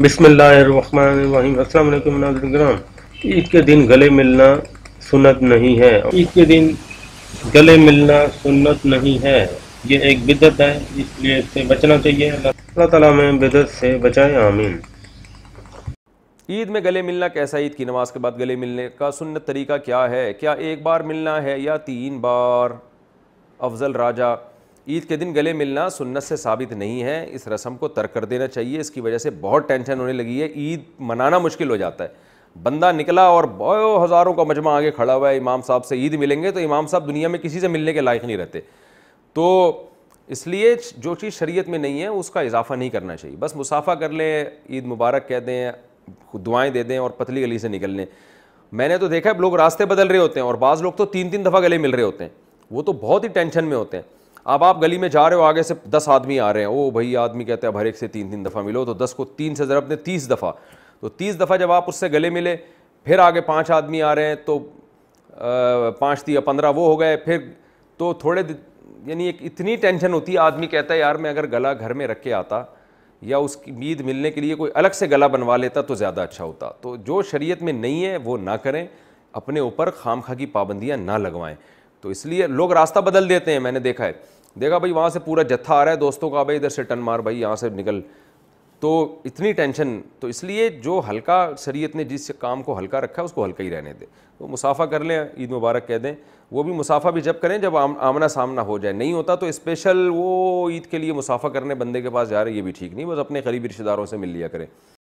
बिस्मिल्लाम ईद के दिन गले मिलना सुनत नहीं है ईद के दिन गले मिलना सुनत नहीं है ये एक बिदत है इसलिए इससे बचना चाहिए अल्लाह ताला में बिदत से बचाए आमीन ईद में गले मिलना कैसा ईद की नमाज के बाद गले मिलने का सुन्नत तरीका क्या है क्या एक बार मिलना है या तीन बार अफजल राजा ईद के दिन गले मिलना सुन्नत से साबित नहीं है इस रस्म को तर्क कर देना चाहिए इसकी वजह से बहुत टेंशन होने लगी है ईद मनाना मुश्किल हो जाता है बंदा निकला और बहुत हज़ारों का मजमा आगे खड़ा हुआ है इमाम साहब से ईद मिलेंगे तो इमाम साहब दुनिया में किसी से मिलने के लायक नहीं रहते तो इसलिए जो चीज़ शरीयत में नहीं है उसका इजाफा नहीं करना चाहिए बस मुसाफा कर लें ईद मुबारक कह दें दुआएं दे दें और पतली गली से निकल लें मैंने तो देखा है लोग रास्ते बदल रहे होते हैं और बाज़ लोग तो तीन तीन दफ़ा गले मिल रहे होते हैं वो तो बहुत ही टेंशन में होते हैं अब आप गली में जा रहे हो आगे से दस आदमी आ रहे हैं ओ भाई आदमी कहते हैं अब हर एक से तीन तीन दफ़ा मिलो तो दस को तीन से ज़रा अपने तीस दफ़ा तो तीस दफ़ा जब आप उससे गले मिले फिर आगे पाँच आदमी आ रहे हैं तो पाँच तीन पंद्रह वो हो गए फिर तो थोड़े यानी एक इतनी टेंशन होती है आदमी कहता है यार मैं अगर गला घर में रख के आता या उसकी उम्मीद मिलने के लिए कोई अलग से गला बनवा लेता तो ज़्यादा अच्छा होता तो जो शरीयत में नहीं है वो ना करें अपने ऊपर खाम खा की पाबंदियाँ ना लगवाएं तो इसलिए लोग रास्ता बदल देते हैं मैंने देखा है देखा भाई वहाँ से पूरा जत्था आ रहा है दोस्तों का भाई इधर से टन मार भाई यहाँ से निकल तो इतनी टेंशन तो इसलिए जो हल्का शरीयत ने जिस काम को हल्का रखा है उसको हल्का ही रहने दें तो मुसाफ़ा कर लें ईद मुबारक कह दें वो भी मुसाफ़ा भी जब करें जब आम, आमना सामना हो जाए नहीं होता तो स्पेशल वो ईद के लिए मुसाफ़ा करने बंदे के पास जा रहे ये भी ठीक नहीं बस अपने करीबी रिश्तेदारों से मिल लिया करें